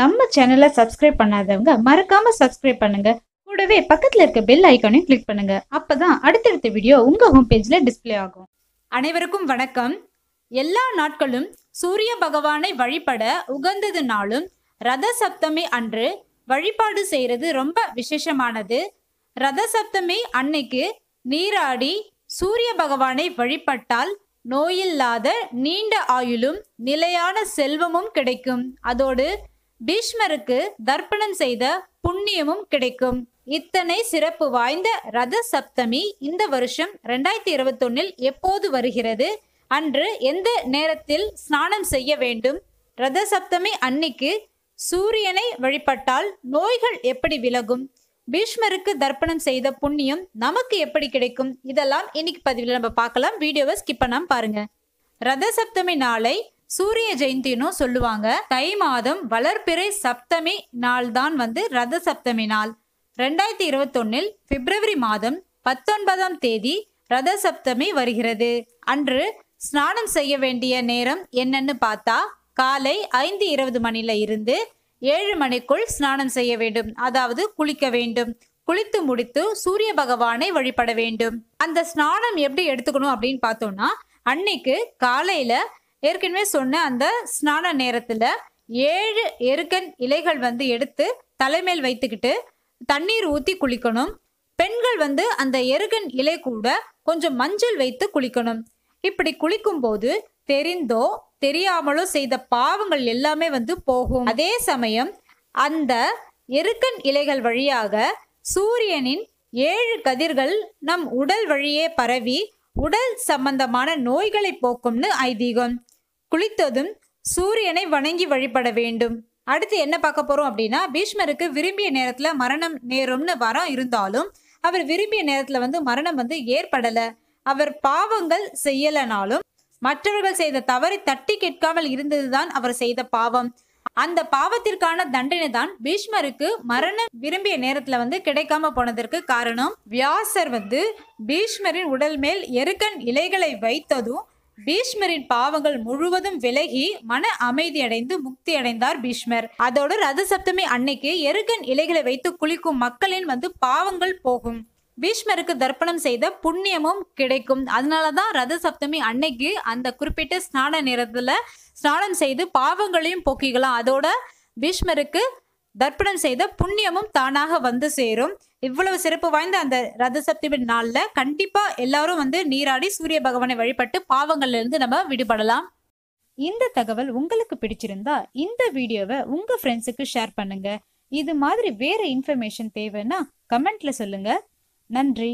நம்ம சேனலை சப்ஸ்கிரைப் பண்ணாதவங்க மறக்காம சப்ஸ்கிரைப் பண்ணுங்க கூடவே பக்கத்துல இருக்க பெல் ஐக்கானையும் கிளிக் பண்ணுங்க அப்பதான் அடுத்தடுத்த வீடியோ உங்க ஹோம் பேஜ்ல டிஸ்பிளே ஆகும் அனைவருக்கும் வணக்கம் எல்லா நாட்களும் சூரிய பகவானை வழிபட உகந்ததுனாலும் ரத சப்தமி அன்று வழிபாடு செய்கிறது ரொம்ப விசேஷமானது ரத சப்தமி அன்னைக்கு நீராடி சூரிய பகவானை வழிபட்டால் நோயில்லாத நீண்ட ஆயுளும் நிலையான செல்வமும் கிடைக்கும் அதோடு பீஷ்மருக்கு தர்ப்பணம் செய்த புண்ணியமும் கிடைக்கும் இத்தனை சிறப்பு வாய்ந்த ரத சப்தமி இந்த வருஷம் ரெண்டாயிரத்தி இருபத்தொன்னில் எப்போது வருகிறது அன்று எந்த நேரத்தில் ஸ்நானம் செய்ய வேண்டும் ரத சப்தமி அன்னைக்கு சூரியனை வழிபட்டால் நோய்கள் எப்படி விலகும் பீஷ்மருக்கு தர்ப்பணம் செய்த புண்ணியம் நமக்கு எப்படி கிடைக்கும் இதெல்லாம் இன்னைக்கு பதிவில் நம்ம பார்க்கலாம் வீடியோவை ஸ்கிப் பண்ணாமல் பாருங்க ரத சப்தமி நாளை சூரிய ஜெயந்தினும் சொல்லுவாங்க தை மாதம் வளர்பிறை சப்தமி நாள் தான் வந்து ரத சப்தமி நாள் ரெண்டாயிரத்தி இருபத்தொன்னில் பிப்ரவரி மாதம் பத்தொன்பதாம் தேதி ரத சப்தமி வருகிறது அன்று ஸ்நானம் செய்ய வேண்டிய நேரம் என்னன்னு பார்த்தா காலை ஐந்து இருபது மணில இருந்து ஏழு மணிக்குள் ஸ்நானம் செய்ய வேண்டும் அதாவது குளிக்க வேண்டும் குளித்து முடித்து சூரிய பகவானை வழிபட வேண்டும் அந்த ஸ்நானம் எப்படி எடுத்துக்கணும் அப்படின்னு பார்த்தோம்னா அன்னைக்கு காலையில ஏற்கனவே சொன்ன அந்த ஸ்நான நேரத்தில் ஏழு எருக்கன் இலைகள் வந்து எடுத்து தலைமேல் வைத்துக்கிட்டு தண்ணீர் ஊற்றி குளிக்கணும் பெண்கள் வந்து அந்த எருகன் இலை கூட கொஞ்சம் மஞ்சள் வைத்து குளிக்கணும் இப்படி குளிக்கும் போது தெரிந்தோ தெரியாமலோ செய்த பாவங்கள் எல்லாமே வந்து போகும் அதே சமயம் அந்த எருக்கன் இலைகள் வழியாக சூரியனின் ஏழு கதிர்கள் நம் உடல் வழியே பரவி உடல் சம்பந்தமான நோய்களை போக்கும்னு ஐதீகம் குளித்ததும் சூரியனை வணங்கி வழிபட வேண்டும் அடுத்து என்ன பார்க்க போறோம் அப்படின்னா பீஷ்மருக்கு விரும்பிய நேரத்துல மரணம் நேரும்னு வரம் இருந்தாலும் அவர் விரும்பிய நேரத்துல வந்து மரணம் வந்து ஏற்படல அவர் பாவங்கள் செய்யலனாலும் மற்றவர்கள் செய்த தவறை தட்டி கேட்காமல் இருந்ததுதான் அவர் செய்த பாவம் அந்த பாவத்திற்கான தண்டனை தான் பீஷ்மருக்கு மரணம் விரும்பிய நேரத்துல வந்து கிடைக்காம போனதற்கு காரணம் வியாசர் வந்து பீஷ்மரின் உடல் மேல் எருக்கன் இலைகளை வைத்ததும் பீஷ்மரின் பாவங்கள் முழுவதும் விலகி மன அமைதி அடைந்து முக்தி அடைந்தார் பீஷ்மர் அதோடு ரத சப்தமி அன்னைக்கு எருகன் இலைகளை வைத்து குளிக்கும் மக்களின் வந்து பாவங்கள் போகும் பீஷ்மருக்கு தர்ப்பணம் செய்த புண்ணியமும் கிடைக்கும் அதனால தான் ரத சப்தமி அன்னைக்கு அந்த குறிப்பிட்ட ஸ்நான நேரத்தில் ஸ்நானம் செய்து பாவங்களையும் போக்கிக்கலாம் அதோட பீஷ்மருக்கு தர்ப்பணம் செய்த புண்ணியமும் தானாக வந்து சேரும் இவ்வளவு சிறப்பு வாய்ந்த அந்த ரத சப்தமி நாள்ல கண்டிப்பா எல்லாரும் வந்து நீராடி சூரிய பகவானை வழிபட்டு பாவங்கள்ல இருந்து நம்ம விடுபடலாம் இந்த தகவல் உங்களுக்கு பிடிச்சிருந்தா இந்த வீடியோவை உங்க ஃப்ரெண்ட்ஸுக்கு ஷேர் பண்ணுங்க இது மாதிரி வேற இன்ஃபர்மேஷன் தேவைன்னா கமெண்ட்ல சொல்லுங்க நன்றி